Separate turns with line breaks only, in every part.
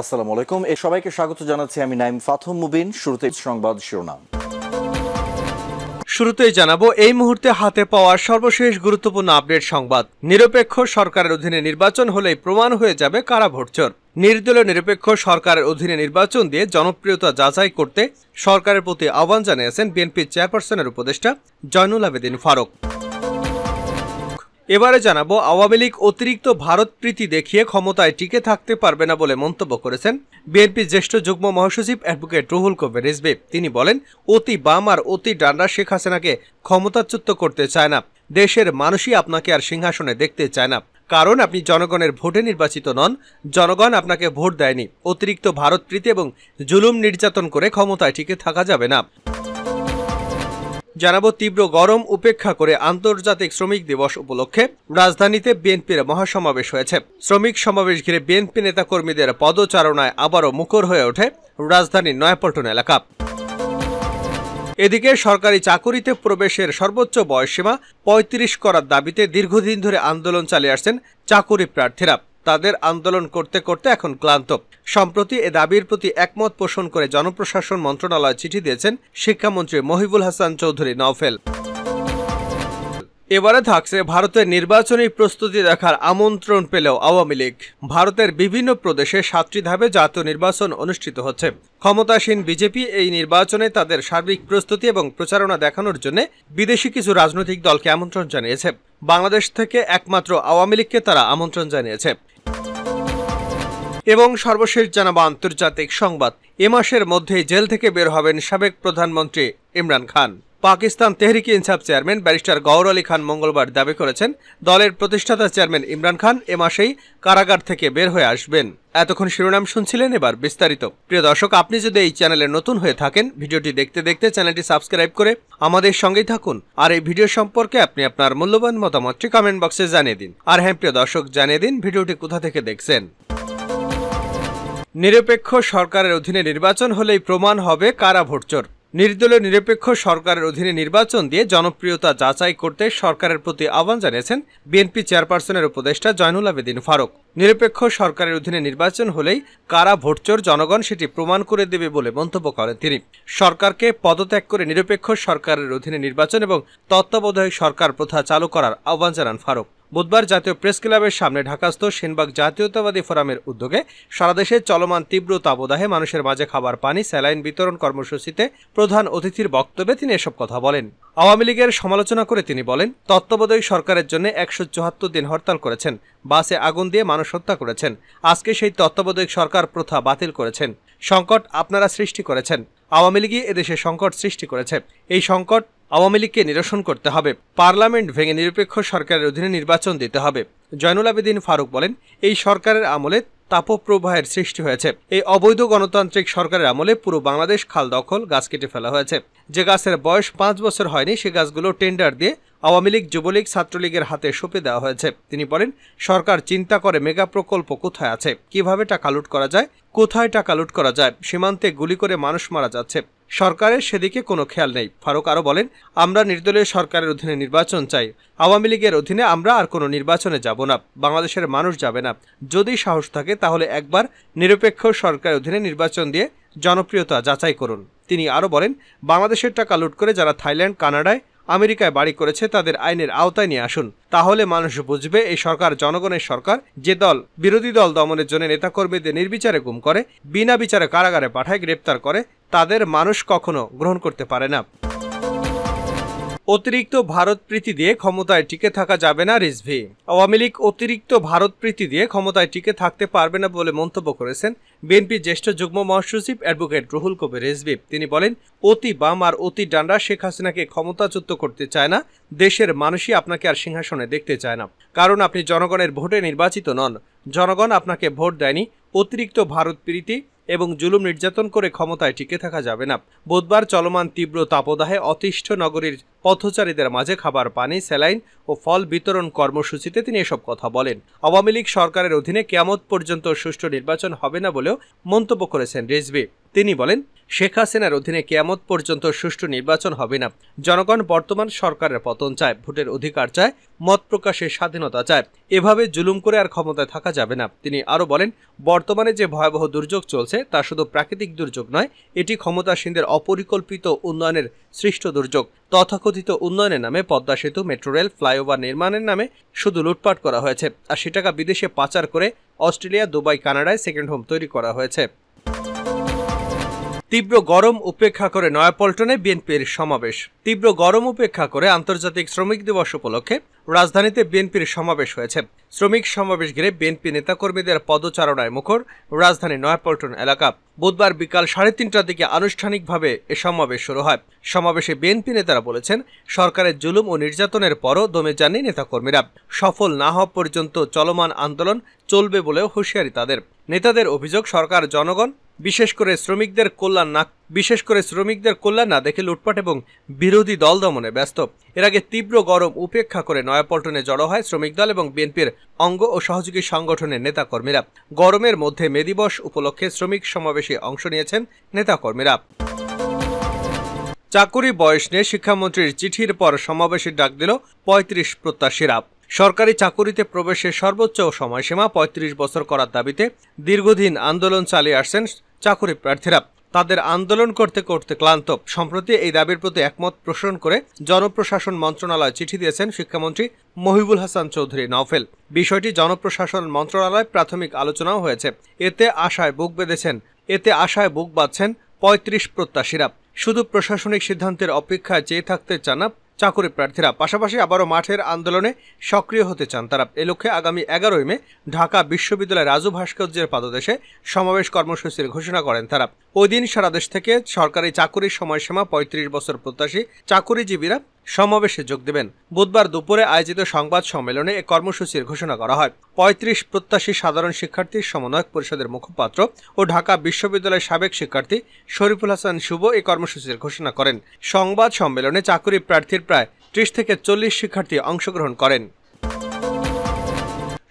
আলাইকুম এ সবাইকে স্বাগত জানাচ্ছি আমি নাইম ফাথম মুবিন শুরুতে সংবাদ শিরোনাম শুরুতেই জানাবো এই মুহূর্তে হাতে পাওয়া সর্বশেষ গুরুত্বপূর্ণ আপডেট সংবাদ নিরপেক্ষ সরকারের অধীনে নির্বাচন হলেই প্রমাণ হয়ে যাবে কারা ভোটচর নির্দলীয় নিরপেক্ষ সরকারের অধীনে নির্বাচন দিয়ে জনপ্রিয়তা যাচাই করতে সরকারের প্রতি আহ্বান জানিয়েছেন বিএনপির চেয়ারপারসনের উপদেষ্টা জয়নুল আবেদিন ফারুক এবারে জানাবো আওয়ামী লীগ অতিরিক্ত ভারত প্রীতি দেখিয়ে ক্ষমতায় টিকে থাকতে পারবে না বলে মন্তব্য করেছেন বিএনপির জ্যেষ্ঠ যুগ্ম মহাসচিব অ্যাডভোকেট রুহুল কবির রিজবি তিনি বলেন অতি বাম আর অতি ডান্ডা শেখ হাসিনাকে ক্ষমতাচ্যুত করতে চায় না দেশের মানুষই আপনাকে আর সিংহাসনে দেখতে চায় না কারণ আপনি জনগণের ভোটে নির্বাচিত নন জনগণ আপনাকে ভোট দেয়নি অতিরিক্ত ভারত প্রীতি এবং জুলুম নির্যাতন করে ক্ষমতায় টিকে থাকা যাবে না জানাবো তীব্র গরম উপেক্ষা করে আন্তর্জাতিক শ্রমিক দিবস উপলক্ষে রাজধানীতে বিএনপির মহাসমাবেশ হয়েছে শ্রমিক সমাবেশ ঘিরে বিএনপি নেতাকর্মীদের পদচারণায় আবারও মুখর হয়ে ওঠে রাজধানীর নয়াপল্টন এলাকা এদিকে সরকারি চাকুরিতে প্রবেশের সর্বোচ্চ বয়সসীমা ৩৫ করার দাবিতে দীর্ঘদিন ধরে আন্দোলন চালিয়ে আসছেন চাকুরি প্রার্থীরা তাদের আন্দোলন করতে করতে এখন ক্লান্ত সম্প্রতি এ দাবির প্রতি একমত পোষণ করে জনপ্রশাসন মন্ত্রণালয় চিঠি দিয়েছেন শিক্ষামন্ত্রী মহিবুল হাসান চৌধুরী নওফেল এবারে থাকছে ভারতের নির্বাচনী প্রস্তুতি দেখার আমন্ত্রণ পেলেও আওয়ামী লীগ ভারতের বিভিন্ন প্রদেশে সাতটি ধাপে জাতীয় নির্বাচন অনুষ্ঠিত হচ্ছে ক্ষমতাসীন বিজেপি এই নির্বাচনে তাদের সার্বিক প্রস্তুতি এবং প্রচারণা দেখানোর জন্য বিদেশি কিছু রাজনৈতিক দলকে আমন্ত্রণ জানিয়েছে বাংলাদেশ থেকে একমাত্র আওয়ামী লীগকে তারা আমন্ত্রণ জানিয়েছে এবং সর্বশেষ জানাবো আন্তর্জাতিক সংবাদ এ মাসের মধ্যে জেল থেকে বের হবেন সাবেক প্রধানমন্ত্রী ইমরান খান পাকিস্তান তেহরিক ইনসাফ চেয়ারম্যান ব্যারিস্টার গৌর আলী খান মঙ্গলবার দাবি করেছেন দলের প্রতিষ্ঠাতা চেয়ারম্যান ইমরান খান এ মাসেই কারাগার থেকে বের হয়ে আসবেন এতক্ষণ শিরোনাম শুনছিলেন এবার বিস্তারিত প্রিয় দর্শক আপনি যদি এই চ্যানেলে নতুন হয়ে থাকেন ভিডিওটি দেখতে দেখতে চ্যানেলটি সাবস্ক্রাইব করে আমাদের সঙ্গেই থাকুন আর এই ভিডিও সম্পর্কে আপনি আপনার মূল্যবান মতামতটি কমেন্ট বক্সে জানিয়ে দিন আর হ্যাঁ প্রিয় দর্শক জানিয়ে দিন ভিডিওটি কোথা থেকে দেখছেন নিরপেক্ষ সরকারের অধীনে নির্বাচন হলেই প্রমাণ হবে কারা ভোটচোর নির্দলীয় নিরপেক্ষ সরকারের অধীনে নির্বাচন দিয়ে জনপ্রিয়তা যাচাই করতে সরকারের প্রতি আহ্বান জানিয়েছেন বিএনপি চেয়ারপারসনের উপদেষ্টা জয়নুল আবেদিন ফারুক নিরপেক্ষ সরকারের অধীনে নির্বাচন হলেই কারা ভোটচোর জনগণ সেটি প্রমাণ করে দেবে বলে মন্তব্য করেন তিনি সরকারকে পদত্যাগ করে নিরপেক্ষ সরকারের অধীনে নির্বাচন এবং তত্ত্বাবধায়ক সরকার প্রথা চালু করার আহ্বান জানান ফারুক বুধবার জাতীয় প্রেস ক্লাবের সামনে ঢাকাস্থ সেনবাগ জাতীয়তাবাদী ফোরামের উদ্যোগে সারাদেশে চলমান তীব্র তাবদাহে মানুষের মাঝে খাবার পানি স্যালাইন বিতরণ কর্মসূচিতে প্রধান অতিথির বক্তব্যে তিনি এসব কথা বলেন আওয়ামী লীগের সমালোচনা করে তিনি বলেন তত্ত্বাবধায়ক সরকারের জন্য একশো চুহাত্তর দিন হরতাল করেছেন বাসে আগুন দিয়ে মানুষ হত্যা করেছেন আজকে সেই তত্ত্বাবধায়ক সরকার প্রথা বাতিল করেছেন সংকট আপনারা সৃষ্টি করেছেন আওয়ামী লীগই এদেশে সংকট সৃষ্টি করেছে এই সংকট আওয়ামী লীগকে নিরসন করতে হবে পার্লামেন্ট ভেঙে নিরপেক্ষ সরকারের অধীনে নির্বাচন দিতে হবে জয়নুল আবেদিন ফারুক বলেন এই সরকারের আমলে তাপপ্রবাহের সৃষ্টি হয়েছে এই অবৈধ গণতান্ত্রিক সরকারের আমলে পুরো বাংলাদেশ খাল দখল গাছ কেটে ফেলা হয়েছে যে গাছের বয়স পাঁচ বছর হয়নি সে গাছগুলো টেন্ডার দিয়ে আওয়ামী লীগ যুবলীগ ছাত্রলীগের হাতে সঁপে দেওয়া হয়েছে তিনি বলেন সরকার চিন্তা করে মেগা প্রকল্প কোথায় আছে কিভাবে টাকা লুট করা যায় কোথায় টাকা লুট করা যায় সীমান্তে গুলি করে মানুষ মারা যাচ্ছে সরকারের সেদিকে কোনো খেয়াল নেই ফারুক আরও বলেন আমরা নির্দলীয় সরকারের অধীনে নির্বাচন চাই আওয়ামী লীগের অধীনে আমরা আর কোনো নির্বাচনে যাব না বাংলাদেশের মানুষ যাবে না যদি সাহস থাকে তাহলে একবার নিরপেক্ষ সরকারের অধীনে নির্বাচন দিয়ে জনপ্রিয়তা যাচাই করুন তিনি আরও বলেন বাংলাদেশের টাকা লুট করে যারা থাইল্যান্ড কানাডায় আমেরিকায় বাড়ি করেছে তাদের আইনের আওতায় নিয়ে আসুন তাহলে মানুষ বুঝবে এই সরকার জনগণের সরকার যে দল বিরোধী দল দমনের জন্য নেতাকর্মীদের নির্বিচারে গুম করে বিনা বিচারে কারাগারে পাঠায় গ্রেপ্তার করে তাদের মানুষ কখনো গ্রহণ করতে পারে না অতিরিক্ত ভারত প্রীতি দিয়ে ক্ষমতায় টিকে থাকা যাবে না রিজভি আওয়ামী লীগ অতিরিক্ত ভারত প্রীতি দিয়ে ক্ষমতায় টিকে থাকতে পারবে না বলে মন্তব্য করেছেন বিএনপি জ্যেষ্ঠ যুগ্ম মহাসচিব অ্যাডভোকেট রুহুল কবির রিজভি তিনি বলেন অতি বাম আর অতি ডান্ডা শেখ হাসিনাকে ক্ষমতাচ্যুত করতে চায় না দেশের মানুষই আপনাকে আর সিংহাসনে দেখতে চায় না কারণ আপনি জনগণের ভোটে নির্বাচিত নন জনগণ আপনাকে ভোট দেয়নি অতিরিক্ত ভারত প্রীতি এবং জুলুম নির্যাতন করে ক্ষমতায় টিকে থাকা যাবে না বুধবার চলমান তীব্র তাপদাহে অতিষ্ঠ নগরীর পথচারীদের মাঝে খাবার পানি স্যালাইন ও ফল বিতরণ কর্মসূচিতে তিনি এসব কথা বলেন আওয়ামী লীগ সরকারের অধীনে কেয়ামত পর্যন্ত সুষ্ঠু নির্বাচন হবে না বলেও মন্তব্য করেছেন রিজবি তিনি বলেন শেখ হাসিনার অধীনে কেয়ামত পর্যন্ত সুষ্ঠু নির্বাচন হবে না জনগণ বর্তমান সরকারের পতন চায় ভোটের অধিকার চায় মত প্রকাশের স্বাধীনতা চায় এভাবে জুলুম করে আর ক্ষমতায় থাকা যাবে না তিনি আরও বলেন বর্তমানে যে ভয়াবহ দুর্যোগ চলছে তা শুধু প্রাকৃতিক দুর্যোগ নয় এটি ক্ষমতাসীনদের অপরিকল্পিত উন্নয়নের সৃষ্ট দুর্যোগ তথাকথিত উন্নয়নের নামে পদ্মা সেতু মেট্রো রেল ফ্লাইওভার নির্মাণের নামে শুধু লুটপাট করা হয়েছে আর সে টাকা বিদেশে পাচার করে অস্ট্রেলিয়া দুবাই কানাডায় সেকেন্ড হোম তৈরি করা হয়েছে তীব্র গরম উপেক্ষা করে নয়াপল্টনে বিএনপির সমাবেশ তীব্র গরম উপেক্ষা করে আন্তর্জাতিক শ্রমিক দিবস উপলক্ষে রাজধানীতে বিএনপির সমাবেশ হয়েছে শ্রমিক সমাবেশ ঘিরে বিএনপি নেতাকর্মীদের পদচারণায় মুখর রাজধানী নয়াপল্টন এলাকা বুধবার বিকাল সাড়ে তিনটার দিকে আনুষ্ঠানিকভাবে এ সমাবেশ শুরু হয় সমাবেশে বিএনপি নেতারা বলেছেন সরকারের জুলুম ও নির্যাতনের পরও দমে যাননি নেতাকর্মীরা সফল না হওয়া পর্যন্ত চলমান আন্দোলন চলবে বলেও হুঁশিয়ারি তাদের নেতাদের অভিযোগ সরকার জনগণ বিশেষ করে শ্রমিকদের কল্যাণ না বিশেষ করে শ্রমিকদের কল্যাণ না দেখে লুটপাট এবং বিরোধী দল দমনে ব্যস্ত এর আগে তীব্র গরম উপেক্ষা করে নয়াপল্টনে জড়ো হয় শ্রমিক দল এবং বিএনপির অঙ্গ ও সহযোগী সংগঠনের নেতাকর্মীরা গরমের মধ্যে মে দিবস উপলক্ষে শ্রমিক সমাবেশে অংশ নিয়েছেন নেতাকর্মীরা চাকুরি বয়স নিয়ে শিক্ষামন্ত্রীর চিঠির পর সমাবেশের ডাক দিল পঁয়ত্রিশ প্রত্যাশীরা সরকারি চাকুরিতে প্রবেশের সর্বোচ্চ সময়সীমা পঁয়ত্রিশ বছর করার দাবিতে দীর্ঘদিন আন্দোলন চালিয়ে আসছেন চাকরি প্রার্থীরা তাদের আন্দোলন করতে করতে ক্লান্ত সম্প্রতি এই দাবির প্রতি একমত পোষণ করে জনপ্রশাসন মন্ত্রণালয় চিঠি দিয়েছেন শিক্ষামন্ত্রী মহিবুল হাসান চৌধুরী নফেল বিষয়টি জনপ্রশাসন মন্ত্রণালয় প্রাথমিক আলোচনাও হয়েছে এতে আশায় বুক বেঁধেছেন এতে আশায় বুক বাঁধছেন পঁয়ত্রিশ প্রত্যাশীরা শুধু প্রশাসনিক সিদ্ধান্তের অপেক্ষায় চেয়ে থাকতে চান না চাকরি প্রার্থীরা পাশাপাশি আবারও মাঠের আন্দোলনে সক্রিয় হতে চান তারা এ লক্ষ্যে আগামী এগারোই মে ঢাকা বিশ্ববিদ্যালয়ের রাজু ভাস্কর্যের পাদদেশে সমাবেশ কর্মসূচির ঘোষণা করেন তারা ওই দিন সারা দেশ থেকে সরকারি চাকুরির সময়সীমা পঁয়ত্রিশ বছর প্রত্যাশী চাকুরিজীবীরা সমাবেশে যোগ দেবেন বুধবার দুপুরে আয়োজিত সংবাদ সম্মেলনে এ কর্মসূচির ঘোষণা করা হয় পঁয়ত্রিশ প্রত্যাশী সাধারণ শিক্ষার্থীর সমন্বয়ক পরিষদের মুখপাত্র ও ঢাকা বিশ্ববিদ্যালয়ের সাবেক শিক্ষার্থী শরীফুল হাসান শুভ এই কর্মসূচির ঘোষণা করেন সংবাদ সম্মেলনে চাকুরি প্রার্থীর প্রায় ত্রিশ থেকে চল্লিশ শিক্ষার্থী অংশগ্রহণ করেন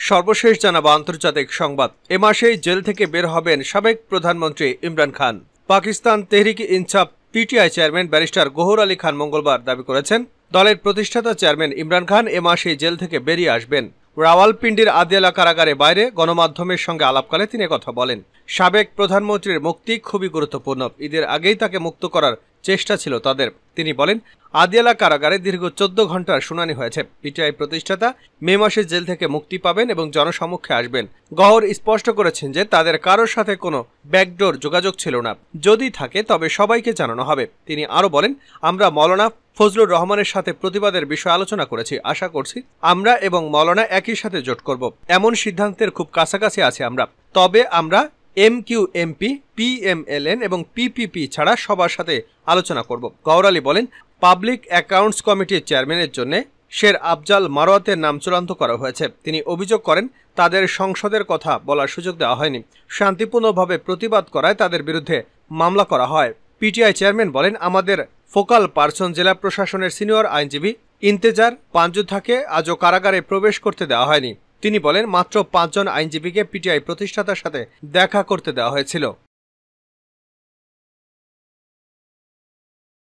সর্বশেষ জানাবো আন্তর্জাতিক সংবাদ এ মাসেই জেল থেকে বের হবেন সাবেক প্রধানমন্ত্রী ইমরান খান Pakistan Tehreek Insaf PTI chairman barrister Gohar Ali Khan মঙ্গলবার দাবি করেছেন দলের প্রতিষ্ঠাতা চেয়ারম্যান ইমরান খান এ মাসেই জেল থেকে বেরিয়ে আসবেন রাওয়ালপিন্ডির আদিয়ালা কারাগারে বাইরে গণমাধ্যমের সঙ্গে আলাপকালে তিনি কথা বলেন সাবেক প্রধানমন্ত্রীর মুক্তি খুবই গুরুত্বপূর্ণ ঈদের আগেই তাকে মুক্ত করার চেষ্টা ছিল তাদের তিনি বলেন আদিয়ালা কারাগারে দীর্ঘ চোদ্দ ঘন্টার শুনানি হয়েছে পিটিআই প্রতিষ্ঠাতা মে মাসে জেল থেকে মুক্তি পাবেন এবং জনসমক্ষে আসবেন গহর স্পষ্ট করেছেন যে তাদের কারোর সাথে কোনো ব্যাকডোর যোগাযোগ ছিল না যদি থাকে তবে সবাইকে জানানো হবে তিনি আরও বলেন আমরা মলনা ফজলুর রহমানের সাথে প্রতিবাদের বিষয়ে আলোচনা করেছি আশা করছি আমরা এবং মলনা একই সাথে জোট করব এমন সিদ্ধান্তের খুব কাছাকাছি আছে আমরা তবে আমরা এম কিউ এমপি এন এবং পিপিপি ছাড়া সবার সাথে আলোচনা করব গৌরালি বলেন পাবলিক অ্যাকাউন্টস কমিটির চেয়ারম্যানের জন্য শের আফজাল মারোয়াতের নাম চূড়ান্ত করা হয়েছে তিনি অভিযোগ করেন তাদের সংসদের কথা বলার সুযোগ দেওয়া হয়নি শান্তিপূর্ণভাবে প্রতিবাদ করায় তাদের বিরুদ্ধে মামলা করা হয় পিটিআই চেয়ারম্যান বলেন আমাদের ফোকাল পার্সন জেলা প্রশাসনের সিনিয়র আইনজীবী ইন্তেজার পাঞ্জু থাকে আজও কারাগারে প্রবেশ করতে দেওয়া হয়নি তিনি বলেন মাত্র পাঁচজন আইনজীবীকে পিটিআই প্রতিষ্ঠাতার সাথে দেখা করতে দেওয়া হয়েছিল